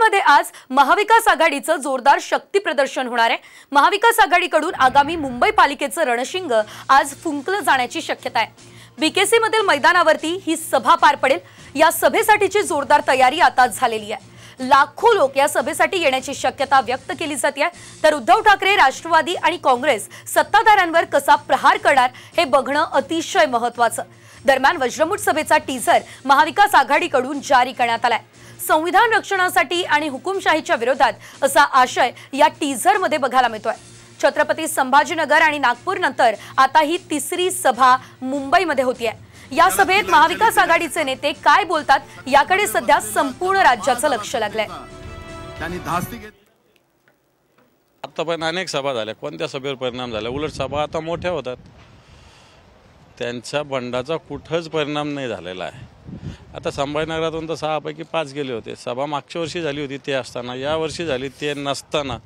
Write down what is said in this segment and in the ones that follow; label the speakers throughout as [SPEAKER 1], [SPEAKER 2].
[SPEAKER 1] मुंबईमध्ये आज महाविकास आघाडीचं जोरदार शक्ती प्रदर्शन होणार आहे महाविकास आघाडीकडून आगामी मुंबई पालिकेचं रणशिंग आज फुंकलं जाण्याची शक्यता आहे बीकेसी मधील मैदानावरती ही सभा पार पडेल या सभेसाठीची जोरदार तयारी आता झालेली आहे लाखो लोक या सभेसाठी येण्याची शक्यता व्यक्त केली जाते तर उद्धव ठाकरे राष्ट्रवादी आणि काँग्रेस सत्ताधाऱ्यांवर कसा प्रहार करणार हे बघणं अतिशय महत्वाचं दरम्यान वज्रमुठ सभेचा टीझर महाविकास आघाडीकडून जारी करण्यात आलाय संविधान रक्षणासाठी आणि हुकुमशाहीच्या विरोधात असा आशय या मध्ये बघायला मिळतोय छत्रपती संभाजीनगर आणि नागपूर नंतर आता ही तिसरी सभा मुंबईमध्ये होतीये या सभेत महाविकास आघाडीचे नेते काय बोलतात याकडे सध्या संपूर्ण राज्याचं लक्ष लागलंय
[SPEAKER 2] आतापर्यंत अनेक सभा झाल्या कोणत्या सभेवर परिणाम झाला उलट सभा आता मोठ्या होतात त्यांच्या बंडाचा कुठंच परिणाम नाही झालेला आहे आता संभाजीनगरातून तर सहापैकी पाच गेले होते सभा मागच्या वर्षी झाली होती ते असताना यावर्षी झाली ते नसताना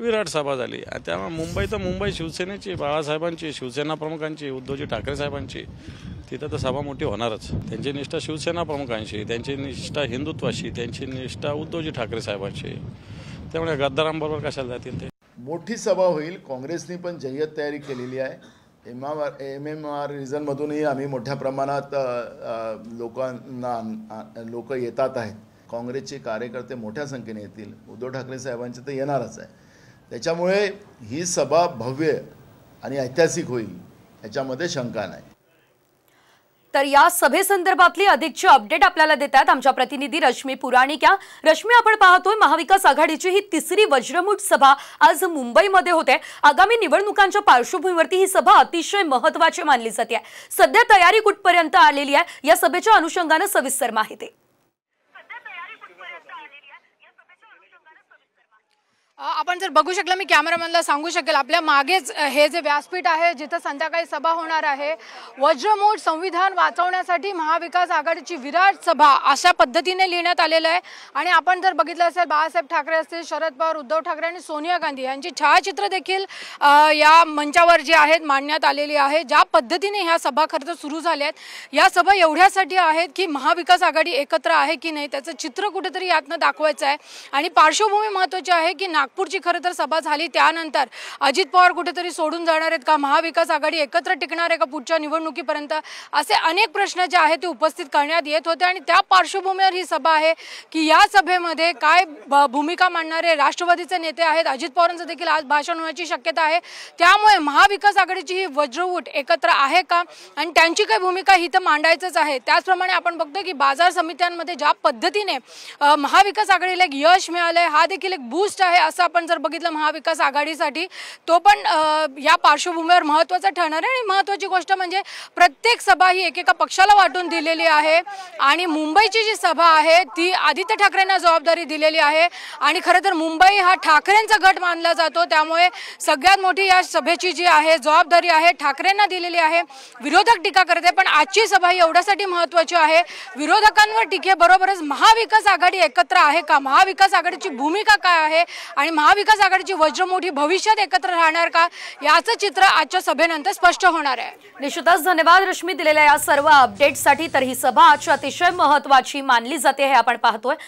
[SPEAKER 2] विराट सभा झाली आणि त्यामुळे मुंबई तर मुंबई शिवसेनेची बाळासाहेबांची शिवसेना प्रमुखांची उद्धवजी ठाकरे साहेबांची तिथं तर सभा मोठी होणारच त्यांची निष्ठा शिवसेना प्रमुखांशी त्यांची निष्ठा हिंदुत्वाशी त्यांची निष्ठा उद्धवजी ठाकरे साहेबांशी त्यामुळे गद्दारांबरोबर कशाला जातील ते
[SPEAKER 3] मोठी सभा होईल काँग्रेसने पण जय्यत तयारी केलेली आहे M R M M R रिझनमधूनही आम्ही मोठ्या प्रमाणात लोकांना लोक येतात आहेत काँग्रेसचे कार्यकर्ते मोठ्या संख्येने येतील उद्धव ठाकरे साहेबांचे तर येणारच आहे त्याच्यामुळे ही सभा भव्य आणि ऐतिहासिक होईल याच्यामध्ये शंका नाही
[SPEAKER 1] तर या सभेसंदर्भातली अधिकची अपडेट आपल्याला देतात आमच्या प्रतिनिधी रश्मी पुराणिक रश्मी आपण पाहतोय महाविकास आघाडीची ही तिसरी वज्रमुठ सभा आज मुंबईमध्ये होते आगामी निवडणुकांच्या पार्श्वभूमीवरती ही सभा अतिशय महत्वाची मानली जाते सध्या तयारी कुठपर्यंत आलेली आहे या सभेच्या अनुषंगानं सविस्तर माहिती
[SPEAKER 4] आपण जर बघू शकलं मी कॅमेरामॅनला सांगू शकेल आपल्या मागेच हे जे व्यासपीठ आहे जिथं संध्याकाळी सभा होणार आहे वज्रमोड संविधान वाचवण्यासाठी महाविकास आघाडीची विराट सभा अशा पद्धतीने लिहिण्यात आलेलं आहे आणि आपण जर बघितलं असेल बाळासाहेब ठाकरे असतील शरद पवार उद्धव ठाकरे आणि सोनिया गांधी यांची छायाचित्र देखील या मंचावर जी आहेत मांडण्यात आलेली आहे ज्या पद्धतीने ह्या सभा खरं सुरू झाल्या आहेत या सभा एवढ्यासाठी आहेत की महाविकास आघाडी एकत्र आहे की नाही त्याचं चित्र कुठेतरी यातनं दाखवायचं आहे आणि पार्श्वभूमी महत्वाची आहे की नागपूरची खरं तर सभा झाली त्यानंतर अजित पवार कुठेतरी सोडून जाणार आहेत का महाविकास आघाडी एकत्र टिकणार आहे का पुढच्या निवडणुकीपर्यंत असे अनेक प्रश्न जे आहेत ते उपस्थित करण्यात येत होते आणि त्या पार्श्वभूमीवर ही सभा आहे की या सभेमध्ये काय भूमिका मांडणारे राष्ट्रवादीचे नेते आहेत अजित पवारांचं देखील आज भाषण होण्याची शक्यता आहे त्यामुळे महाविकास आघाडीची ही वज्रवूट एकत्र आहे का आणि त्यांची काही भूमिका ही तर मांडायचंच आहे त्याचप्रमाणे आपण बघतो की बाजार समित्यांमध्ये ज्या पद्धतीने महाविकास आघाडीला एक यश मिळालंय हा देखील एक बूस्ट आहे असं आपण जर बघितलं महाविकास आघाडीसाठी तो पण या पार्श्वभूमीवर महत्त्वाचा ठरणार आहे आणि महत्वाची गोष्ट म्हणजे प्रत्येक सभा ही एकेका पक्षाला वाटून दिलेली आहे आणि मुंबईची जी सभा आहे ती आदित्य ठाकरेंना जबाबदारी दिलेली आहे आणि खरं तर मुंबई हा ठाकरेंचा गट मानला जातो त्यामुळे सगळ्यात मोठी या सभेची जी आहे जबाबदारी आहे ठाकरेंना दिलेली आहे विरोधक टीका करते पण आजची सभा ही एवढ्यासाठी महत्वाची आहे विरोधकांवर टीके बरोबरच महाविकास आघाडी एकत्र आहे का महाविकास आघाडीची भूमिका काय आहे आणि महाविकास आघाडीची मोठी भविष्यात एकत्र राहणार का याचं चित्र आजच्या सभेनंतर स्पष्ट होणार आहे निश्चितच धन्यवाद रश्मी दिलेल्या या सर्व
[SPEAKER 1] अपडेटसाठी तर ही सभा आजची अतिशय महत्वाची मानली जाते हे आपण पाहतोय